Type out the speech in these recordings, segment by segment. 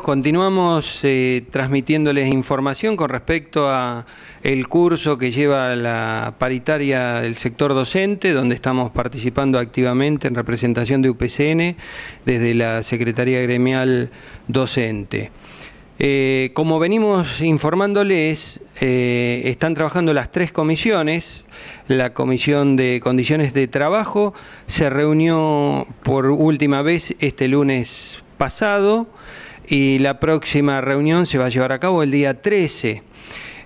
continuamos eh, transmitiéndoles información con respecto a el curso que lleva la paritaria del sector docente, donde estamos participando activamente en representación de UPCN desde la Secretaría Gremial Docente. Eh, como venimos informándoles, eh, están trabajando las tres comisiones. La comisión de condiciones de trabajo se reunió por última vez este lunes pasado y la próxima reunión se va a llevar a cabo el día 13.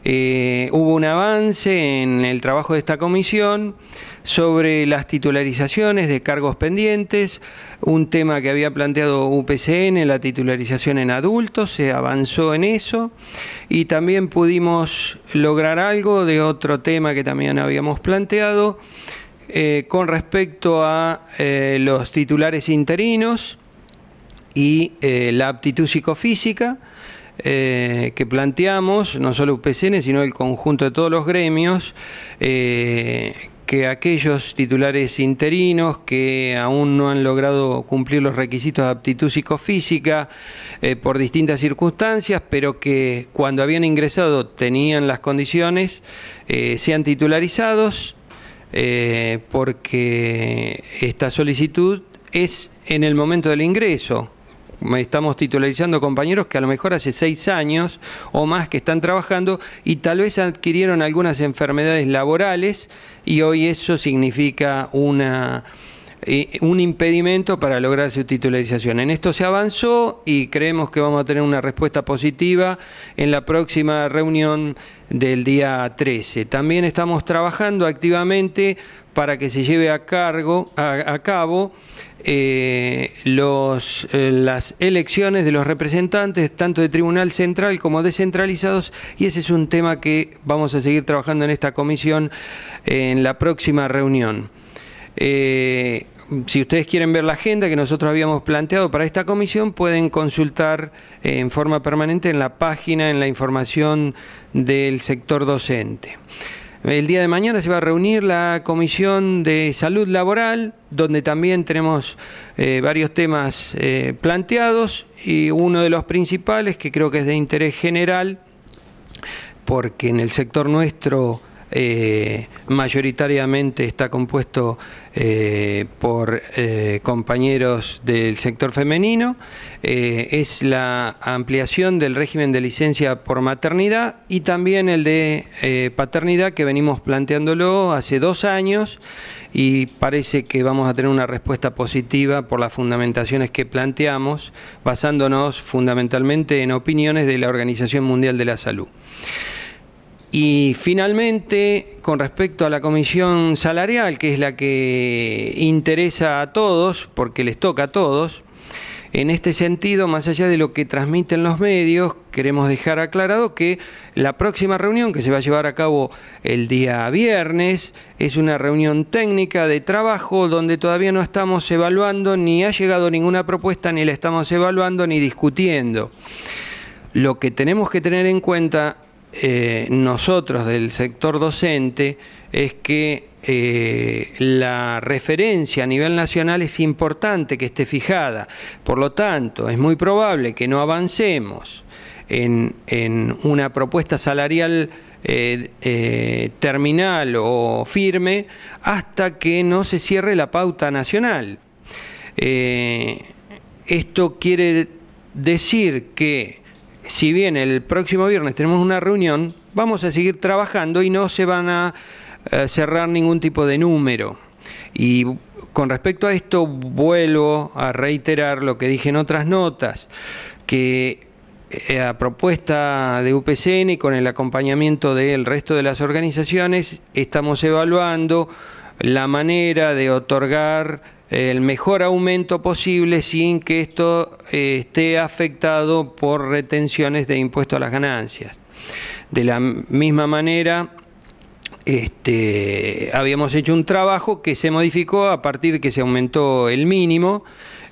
Eh, hubo un avance en el trabajo de esta comisión sobre las titularizaciones de cargos pendientes, un tema que había planteado UPCN, la titularización en adultos, se avanzó en eso y también pudimos lograr algo de otro tema que también habíamos planteado eh, con respecto a eh, los titulares interinos y eh, la aptitud psicofísica eh, que planteamos, no solo UPCN, sino el conjunto de todos los gremios, eh, que aquellos titulares interinos que aún no han logrado cumplir los requisitos de aptitud psicofísica por distintas circunstancias, pero que cuando habían ingresado tenían las condiciones, sean titularizados, porque esta solicitud es en el momento del ingreso me estamos titularizando compañeros que a lo mejor hace seis años o más que están trabajando y tal vez adquirieron algunas enfermedades laborales y hoy eso significa una un impedimento para lograr su titularización. En esto se avanzó y creemos que vamos a tener una respuesta positiva en la próxima reunión del día 13. También estamos trabajando activamente para que se lleve a, cargo, a, cabo eh, eh, las elecciones de los representantes, tanto de Tribunal Central como descentralizados, y ese es un tema que vamos a seguir trabajando en esta comisión en la próxima reunión. Eh, si ustedes quieren ver la agenda que nosotros habíamos planteado para esta comisión, pueden consultar eh, en forma permanente en la página, en la información del sector docente. El día de mañana se va a reunir la Comisión de Salud Laboral, donde también tenemos eh, varios temas eh, planteados y uno de los principales, que creo que es de interés general, porque en el sector nuestro eh, mayoritariamente está compuesto eh, por eh, compañeros del sector femenino, es la ampliación del régimen de licencia por maternidad y también el de paternidad que venimos planteándolo hace dos años y parece que vamos a tener una respuesta positiva por las fundamentaciones que planteamos, basándonos fundamentalmente en opiniones de la Organización Mundial de la Salud. Y finalmente, con respecto a la comisión salarial, que es la que interesa a todos, porque les toca a todos, en este sentido, más allá de lo que transmiten los medios, queremos dejar aclarado que la próxima reunión, que se va a llevar a cabo el día viernes, es una reunión técnica de trabajo donde todavía no estamos evaluando, ni ha llegado ninguna propuesta, ni la estamos evaluando, ni discutiendo. Lo que tenemos que tener en cuenta eh, nosotros del sector docente es que eh, la referencia a nivel nacional es importante que esté fijada. Por lo tanto, es muy probable que no avancemos en, una propuesta salarial eh, terminal o firme hasta que no se cierre la pauta nacional. esto quiere decir que si bien el próximo viernes tenemos una reunión, vamos a seguir trabajando y no se van a eh, cerrar ningún tipo de número. Y con respecto a esto vuelvo a reiterar lo que dije en otras notas, que eh, a propuesta de UPCN y con el acompañamiento del resto de las organizaciones, estamos evaluando la manera de otorgar el mejor aumento posible sin que esto eh, esté afectado por retenciones de impuesto a las ganancias. De la misma manera, este, habíamos hecho un trabajo que se modificó a partir de que se aumentó el mínimo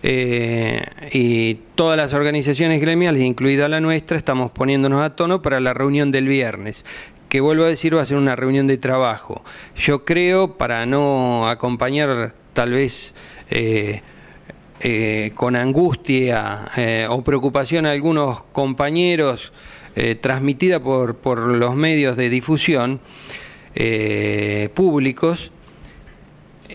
eh, y todas las organizaciones gremiales, incluida la nuestra, estamos poniéndonos a tono para la reunión del viernes que vuelvo a decir va a ser una reunión de trabajo. Yo creo, para no acompañar tal vez eh, eh, con angustia eh, o preocupación a algunos compañeros, transmitida por, por, los medios de difusión públicos,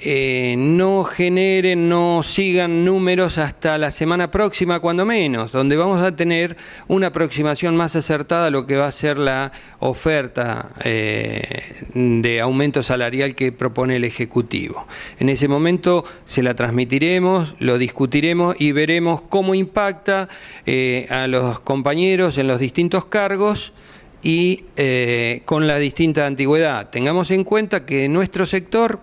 eh, no generen, no sigan números hasta la semana próxima, cuando menos, donde vamos a tener una aproximación más acertada a lo que va a ser la oferta eh, de aumento salarial que propone el Ejecutivo. En ese momento se la transmitiremos, lo discutiremos y veremos cómo impacta eh, a los compañeros en los distintos cargos y eh, con la distinta antigüedad. Tengamos en cuenta que en nuestro sector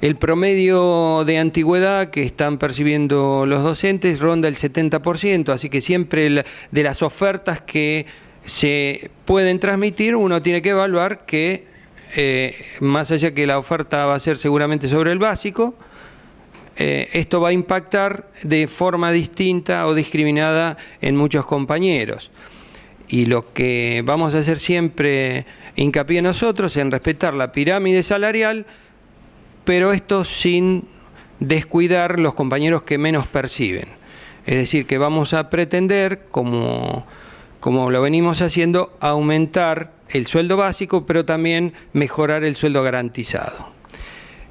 el promedio de antigüedad que están percibiendo los docentes ronda el 70%, así que siempre de las ofertas que se pueden transmitir uno tiene que evaluar que eh, más allá que la oferta va a ser seguramente sobre el básico, eh, esto va a impactar de forma distinta o discriminada en muchos compañeros y lo que vamos a hacer siempre hincapié nosotros en respetar la pirámide salarial, pero esto sin descuidar los compañeros que menos perciben. Es decir, que vamos a pretender, como, como lo venimos haciendo, aumentar el sueldo básico, pero también mejorar el sueldo garantizado.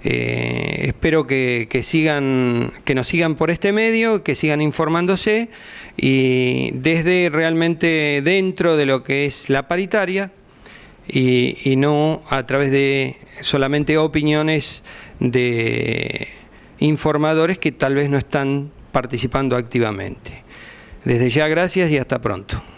Eh, espero que, sigan, que nos sigan por este medio, que sigan informándose y desde realmente dentro de lo que es la paritaria y no a través de solamente opiniones de informadores que tal vez no están participando activamente. Desde ya gracias y hasta pronto.